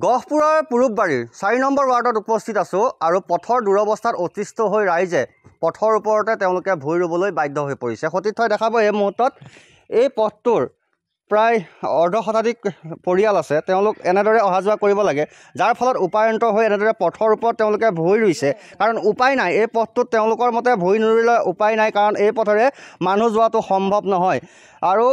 গহপুৰৰ পূৰুববাৰীৰ চাৰি নম্বৰ ৱাৰ্ডত উপস্থিত আছোঁ আৰু পথৰ দুৰৱস্থাত অতিষ্ঠ হৈ ৰাইজে পথৰ ওপৰতে তেওঁলোকে ভূঁই ৰুবলৈ বাধ্য হৈ পৰিছে সঠিক দেখাব এই মুহূৰ্তত এই পথটোৰ প্ৰায় অৰ্ধ শতাধিক পৰিয়াল আছে তেওঁলোক এনেদৰে অহা যোৱা কৰিব লাগে যাৰ ফলত উপায়ন্ত হৈ এনেদৰে পথৰ ওপৰত তেওঁলোকে ভৰি ৰুইছে কাৰণ উপায় নাই এই পথটোত তেওঁলোকৰ মতে ভৰি নুৰিলে উপায় নাই কাৰণ এই পথেৰে মানুহ যোৱাটো সম্ভৱ নহয় আৰু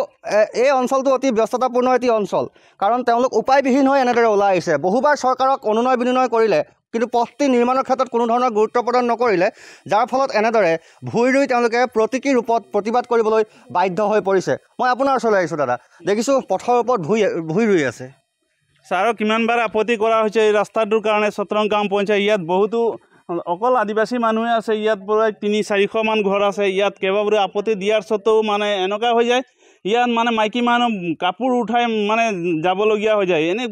এই অঞ্চলটো অতি ব্যস্ততাপূৰ্ণ এটি অঞ্চল কাৰণ তেওঁলোক উপায়বিহীন হৈ এনেদৰে ওলাই আহিছে বহুবাৰ চৰকাৰক অনুনয় বিনিময় কৰিলে কিন্তু পথটি নিৰ্মাণৰ ক্ষেত্ৰত কোনো ধৰণৰ গুৰুত্ব প্ৰদান নকৰিলে যাৰ ফলত এনেদৰে ভূঁই ৰুই তেওঁলোকে প্ৰতীকী ৰূপত প্ৰতিবাদ কৰিবলৈ বাধ্য হৈ পৰিছে মই আপোনাৰ ওচৰলৈ আহিছোঁ দাদা দেখিছোঁ পথৰ ওপৰত ভূঁই ভূঁই ৰুই আছে ছাৰ কিমানবাৰ আপত্তি কৰা হৈছে এই ৰাস্তাটোৰ কাৰণে চতৰং গাঁও পঞ্চায়ত ইয়াত বহুতো অকল আদিবাসী মানুহে আছে ইয়াত প্ৰায় তিনি চাৰিশমান ঘৰ আছে ইয়াত কেইবাবাৰো আপত্তি দিয়াৰ স্বত্তেও মানে এনেকুৱা হৈ যায় ইয়াত মানে মাইকী মানুহ কাপোৰ উঠাই মানে যাবলগীয়া হৈ যায় এনেই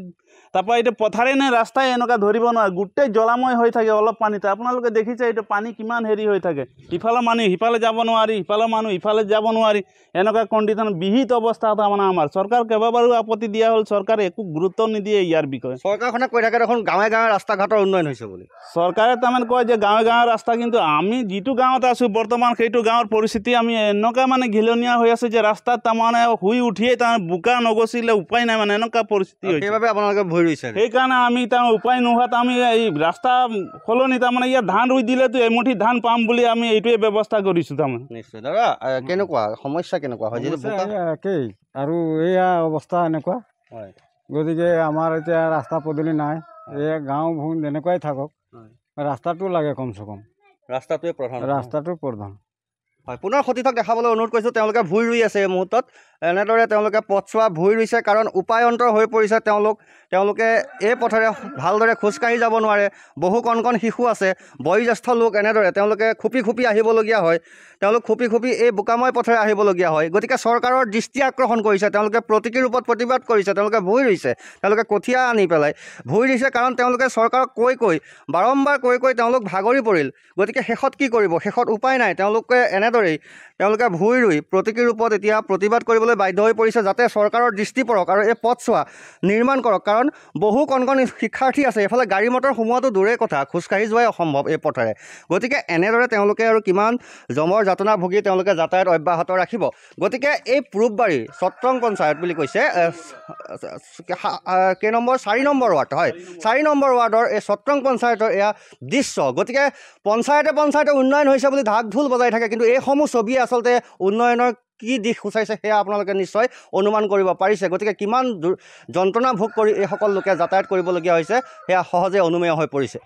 তাৰপৰা এইটো পথাৰে নে ৰাস্তাই এনেকুৱা ধৰিব নোৱাৰে গোটেই জলাময় হৈ থাকে অলপ পানীতে আপোনালোকে দেখিছে এইটো পানী কিমান হেৰি হৈ থাকে ইফালে মানুহ সিফালে যাব নোৱাৰি ইফালৰ মানুহ ইফালে যাব নোৱাৰি এনেকুৱা কণ্ডিশ্যন বিহিত অৱস্থা তাৰমানে আমাৰ চৰকাৰ কেইবাবাৰো আপত্তি দিয়া হ'ল চৰকাৰে একো গুৰুত্ব নিদিয়ে ইয়াৰ বিষয়ে চৰকাৰখনে কৈ থাকে দেখোন গাঁৱে গাঁৱে ৰাস্তা ঘাটৰ উন্নয়ন হৈছে বুলি চৰকাৰে তাৰমানে কয় যে গাঁৱে গাঁৱে ৰাস্তা কিন্তু আমি যিটো গাঁৱত আছো বৰ্তমান সেইটো গাঁৱৰ পৰিস্থিতি আমি এনেকুৱা মানে ঘিলনীয়া হৈ আছে যে ৰাস্তাত তাৰমানে শুই উঠিয়ে তাৰমানে বোকা নগচিলে উপায় নাই মানে এনেকুৱা পৰিস্থিতি সেইবাবে আপোনালোকে হৈ ৰৈছে সেইকাৰণে আমি তাৰ উপায় নোহোৱাত আমি এই ৰাস্তা সলনি তাৰমানে ইয়াত ধান ৰুই দিলেতো এমুঠি ধান পাম বুলি আমি এইটোৱে ব্যৱস্থা কৰিছোঁ তাৰমানে নিশ্চয় দাদা কেনেকুৱা সমস্যা কেনেকুৱা হয় যিটো একেই আৰু এয়া অৱস্থা এনেকুৱা গতিকে আমাৰ এতিয়া ৰাস্তা পদূলি নাই এয়া গাঁও ভূমি এনেকুৱাই থাকক ৰাস্তাটো লাগে কমচে কম ৰাস্তাটোৱে প্ৰধান ৰাস্তাটো প্ৰধান হয় পুনৰ সঠিকক দেখাবলৈ অনুৰোধ কৰিছোঁ তেওঁলোকে ভূঁই ৰুই আছে এই মুহূৰ্তত এনেদৰে তেওঁলোকে পথছোৱা ভৰি ৰুইছে কাৰণ উপায় অন্তৰ হৈ পৰিছে তেওঁলোক তেওঁলোকে এই পথেৰে ভালদৰে খোজকাঢ়ি যাব নোৱাৰে বহু কণ কণ শিশু আছে বয়োজ্যেষ্ঠ লোক এনেদৰে তেওঁলোকে খুপি খুপি আহিবলগীয়া হয় তেওঁলোক খুপি খুপি এই বোকাময় পথেৰে আহিবলগীয়া হয় গতিকে চৰকাৰৰ দৃষ্টি আকৰ্ষণ কৰিছে তেওঁলোকে প্ৰতীকী ৰূপত প্ৰতিবাদ কৰিছে তেওঁলোকে ভুই ৰুইছে তেওঁলোকে কঠীয়া আনি পেলাই ভূঁই ৰুইছে কাৰণ তেওঁলোকে চৰকাৰক কৈ কৈ বাৰম্বাৰ কৈ কৈ তেওঁলোক ভাগৰি পৰিল গতিকে শেষত কি কৰিব শেষত উপায় নাই তেওঁলোকে এনেদৰেই তেওঁলোকে ভূঁই ৰুই প্ৰতীকী ৰূপত এতিয়া প্ৰতিবাদ কৰিব যাবলৈ বাধ্য হৈ পৰিছে যাতে চৰকাৰৰ দৃষ্টি পৰক আৰু এই পথছোৱা নিৰ্মাণ কৰক কাৰণ বহু কণ কণ শিক্ষাৰ্থী আছে এইফালে গাড়ী মটৰ সোমোৱাটো দূৰে কথা খোজকাঢ়ি যোৱাই অসম্ভৱ এই পথেৰে গতিকে এনেদৰে তেওঁলোকে আৰু কিমান জমৰ যাতনা ভুগি তেওঁলোকে যাতায়ত অব্যাহত ৰাখিব গতিকে এই পূৰুববাৰী চত্ৰং পঞ্চায়ত বুলি কৈছে কেই নম্বৰ চাৰি নম্বৰ ৱাৰ্ড হয় চাৰি নম্বৰ ৱাৰ্ডৰ এই সত্ৰং পঞ্চায়তৰ এয়া দৃশ্য গতিকে পঞ্চায়তে পঞ্চায়তে উন্নয়ন হৈছে বুলি ঢাক ঢোল বজাই থাকে কিন্তু এইসমূহ ছবিয়ে আচলতে উন্নয়নৰ কি দিশ সূচাইছে সেয়া আপোনালোকে নিশ্চয় অনুমান কৰিব পাৰিছে গতিকে কিমান যন্ত্ৰণা ভোগ কৰি এইসকল লোকে যাতায়াত কৰিবলগীয়া হৈছে সেয়া সহজে অনুমেয় হৈ পৰিছে